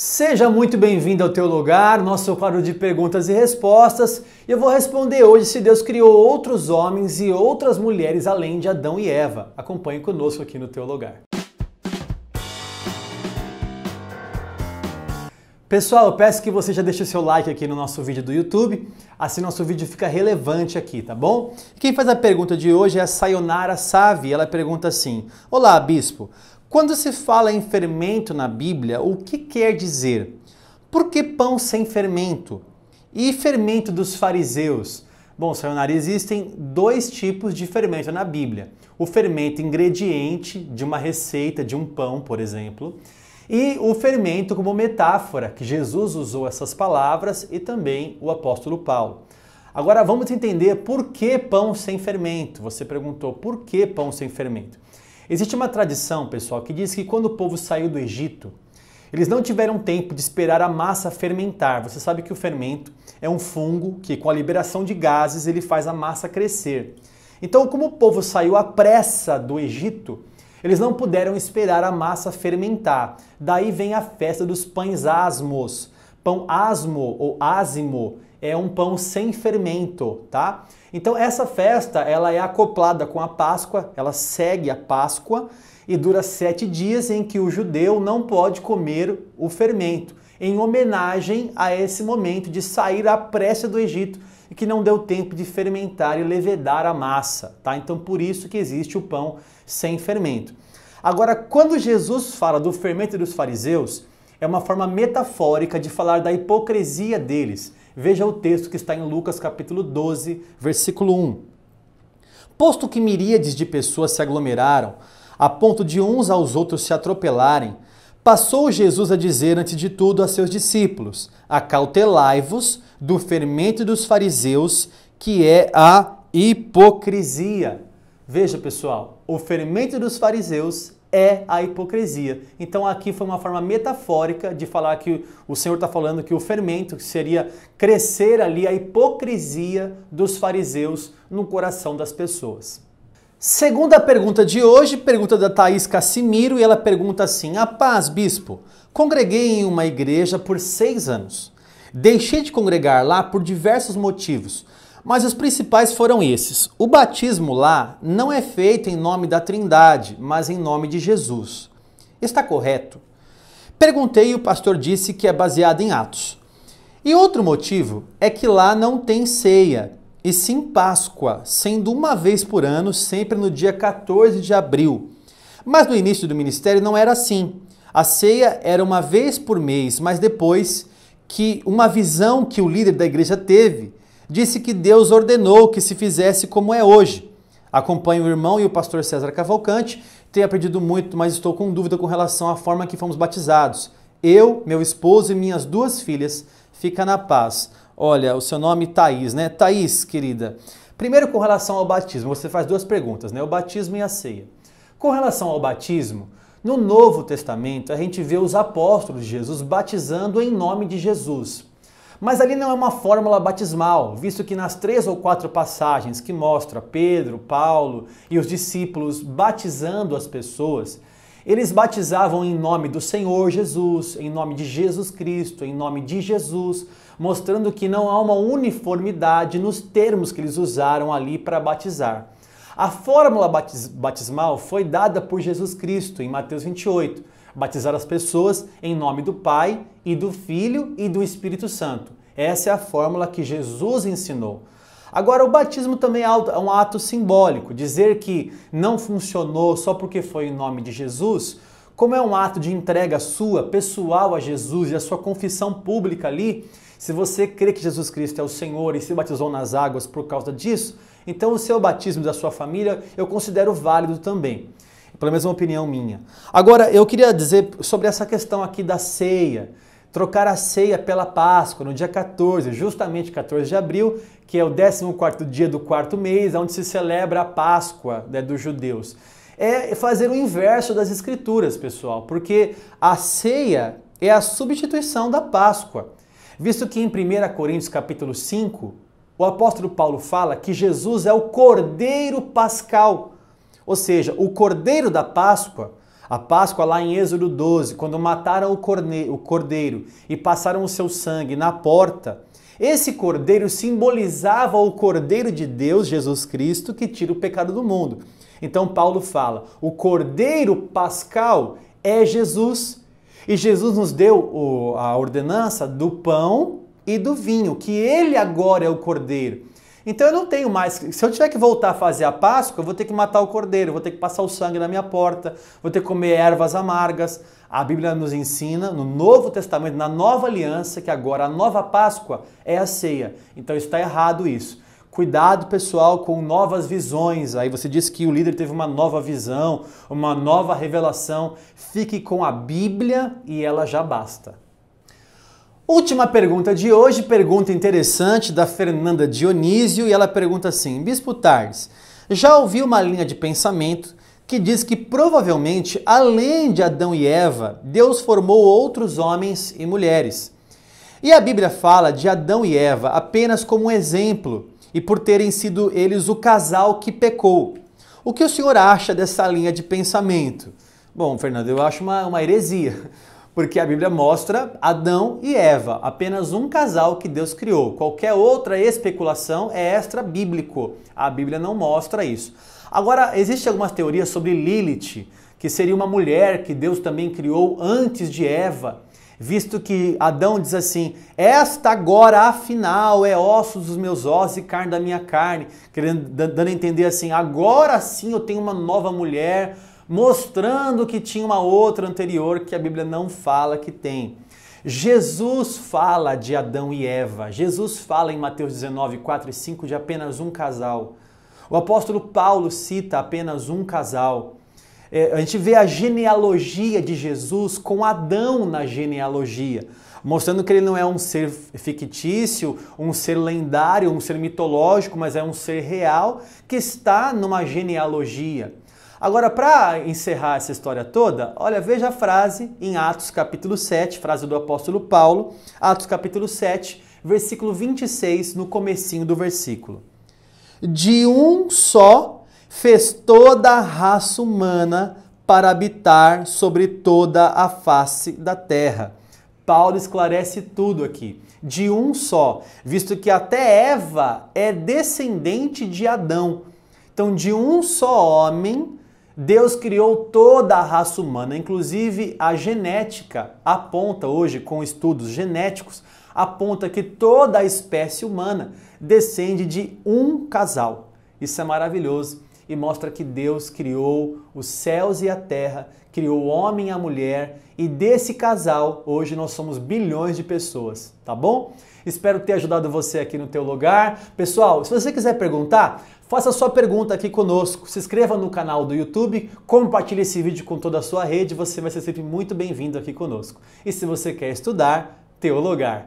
Seja muito bem-vindo ao teu lugar, nosso quadro de perguntas e respostas. Eu vou responder hoje se Deus criou outros homens e outras mulheres além de Adão e Eva. Acompanhe conosco aqui no teu lugar. Pessoal, eu peço que você já deixe o seu like aqui no nosso vídeo do YouTube, assim nosso vídeo fica relevante aqui, tá bom? Quem faz a pergunta de hoje é a Sayonara Savi, ela pergunta assim: Olá, bispo, quando se fala em fermento na Bíblia, o que quer dizer? Por que pão sem fermento? E fermento dos fariseus? Bom, Sayonara, existem dois tipos de fermento na Bíblia. O fermento ingrediente de uma receita, de um pão, por exemplo, e o fermento como metáfora, que Jesus usou essas palavras e também o apóstolo Paulo. Agora vamos entender por que pão sem fermento. Você perguntou por que pão sem fermento. Existe uma tradição, pessoal, que diz que quando o povo saiu do Egito, eles não tiveram tempo de esperar a massa fermentar. Você sabe que o fermento é um fungo que, com a liberação de gases, ele faz a massa crescer. Então, como o povo saiu à pressa do Egito, eles não puderam esperar a massa fermentar. Daí vem a festa dos pães asmos, Pão asmo ou ázimo é um pão sem fermento, tá? Então essa festa ela é acoplada com a Páscoa, ela segue a Páscoa e dura sete dias em que o judeu não pode comer o fermento, em homenagem a esse momento de sair à pressa do Egito e que não deu tempo de fermentar e levedar a massa, tá? Então por isso que existe o pão sem fermento. Agora, quando Jesus fala do fermento dos fariseus, é uma forma metafórica de falar da hipocrisia deles. Veja o texto que está em Lucas capítulo 12, versículo 1. Posto que miríades de pessoas se aglomeraram, a ponto de uns aos outros se atropelarem, passou Jesus a dizer antes de tudo a seus discípulos: Acautelai-vos do fermento dos fariseus, que é a hipocrisia. Veja, pessoal, o fermento dos fariseus é a hipocrisia. Então aqui foi uma forma metafórica de falar que o Senhor está falando que o fermento seria crescer ali a hipocrisia dos fariseus no coração das pessoas. Segunda pergunta de hoje, pergunta da Thaís Cassimiro, e ela pergunta assim: A paz, bispo, congreguei em uma igreja por seis anos. Deixei de congregar lá por diversos motivos, mas os principais foram esses. O batismo lá não é feito em nome da Trindade, mas em nome de Jesus. Está correto? Perguntei e o pastor disse que é baseado em Atos. E outro motivo é que lá não tem ceia, e sim Páscoa, sendo uma vez por ano, sempre no dia 14 de abril. Mas no início do ministério não era assim. A ceia era uma vez por mês, mas depois que uma visão que o líder da igreja teve, disse que Deus ordenou que se fizesse como é hoje. Acompanho o irmão e o pastor César Cavalcante, tenho aprendido muito, mas estou com dúvida com relação à forma que fomos batizados. Eu, meu esposo e minhas duas filhas, fica na paz. Olha, o seu nome é Thaís, né? Thaís, querida. Primeiro, com relação ao batismo, você faz duas perguntas, né? O batismo e a ceia. Com relação ao batismo, no Novo Testamento, a gente vê os apóstolos de Jesus batizando em nome de Jesus. Mas ali não é uma fórmula batismal, visto que nas três ou quatro passagens que mostra Pedro, Paulo e os discípulos batizando as pessoas, eles batizavam em nome do Senhor Jesus, em nome de Jesus Cristo, em nome de Jesus, mostrando que não há uma uniformidade nos termos que eles usaram ali para batizar. A fórmula batismal foi dada por Jesus Cristo em Mateus 28, batizar as pessoas em nome do Pai e do Filho e do Espírito Santo. Essa é a fórmula que Jesus ensinou. Agora, o batismo também é, é um ato simbólico. Dizer que não funcionou só porque foi em nome de Jesus, como é um ato de entrega sua, pessoal a Jesus e a sua confissão pública ali, se você crê que Jesus Cristo é o Senhor e se batizou nas águas por causa disso, então o seu batismo da sua família eu considero válido também. Pelo menos uma opinião minha. Agora, eu queria dizer sobre essa questão aqui da ceia. Trocar a ceia pela Páscoa, no dia 14, justamente 14 de abril, que é o 14º dia do quarto mês, onde se celebra a Páscoa né, dos judeus. É fazer o inverso das escrituras, pessoal, porque a ceia é a substituição da Páscoa. Visto que em 1 Coríntios capítulo 5, o apóstolo Paulo fala que Jesus é o Cordeiro Pascal, ou seja, o Cordeiro da Páscoa. A Páscoa lá em Êxodo 12, quando mataram o cordeiro e passaram o seu sangue na porta, esse cordeiro simbolizava o Cordeiro de Deus, Jesus Cristo, que tira o pecado do mundo. Então Paulo fala: o Cordeiro Pascal é Jesus. E Jesus nos deu a ordenança do pão e do vinho, que ele agora é o cordeiro. Então eu não tenho mais. Se eu tiver que voltar a fazer a Páscoa, eu vou ter que matar o cordeiro, vou ter que passar o sangue na minha porta, vou ter que comer ervas amargas. A Bíblia nos ensina no Novo Testamento, na nova aliança, que agora a nova Páscoa é a ceia. Então está errado isso. Cuidado, pessoal, com novas visões. Aí você diz que o líder teve uma nova visão, uma nova revelação. Fique com a Bíblia e ela já basta. Última pergunta de hoje, pergunta interessante da Fernanda Dionísio, e ela pergunta assim: Bispo Tardes, já ouvi uma linha de pensamento que diz que provavelmente, além de Adão e Eva, Deus formou outros homens e mulheres. E a Bíblia fala de Adão e Eva apenas como um exemplo e por terem sido eles o casal que pecou. O que o senhor acha dessa linha de pensamento? Bom, Fernando, eu acho uma, uma heresia porque a Bíblia mostra Adão e Eva, apenas um casal que Deus criou. Qualquer outra especulação é extra bíblico. A Bíblia não mostra isso. Agora, existem algumas teorias sobre Lilith, que seria uma mulher que Deus também criou antes de Eva, visto que Adão diz assim: Esta agora, afinal, é ossos dos meus ossos e carne da minha carne, querendo, dando a entender assim: agora sim eu tenho uma nova mulher mostrando que tinha uma outra anterior que a Bíblia não fala que tem. Jesus fala de Adão e Eva. Jesus fala em Mateus 19, 4 e 5 de apenas um casal. O apóstolo Paulo cita apenas um casal. É, a gente vê a genealogia de Jesus com Adão na genealogia, mostrando que ele não é um ser fictício, um ser lendário, um ser mitológico, mas é um ser real que está numa genealogia. Agora, para encerrar essa história toda, olha, veja a frase em Atos capítulo 7, frase do apóstolo Paulo, Atos capítulo 7, versículo 26, no comecinho do versículo. De um só fez toda a raça humana para habitar sobre toda a face da terra. Paulo esclarece tudo aqui. De um só, visto que até Eva é descendente de Adão. Então, de um só homem Deus criou toda a raça humana, inclusive a genética aponta hoje, com estudos genéticos, aponta que toda a espécie humana descende de um casal. Isso é maravilhoso e mostra que Deus criou os céus e a terra, criou o homem e a mulher, e desse casal hoje nós somos bilhões de pessoas, tá bom? Espero ter ajudado você aqui no teu lugar. Pessoal, se você quiser perguntar, faça sua pergunta aqui conosco. Se inscreva no canal do YouTube, compartilhe esse vídeo com toda a sua rede, você vai ser sempre muito bem-vindo aqui conosco. E se você quer estudar, teu lugar.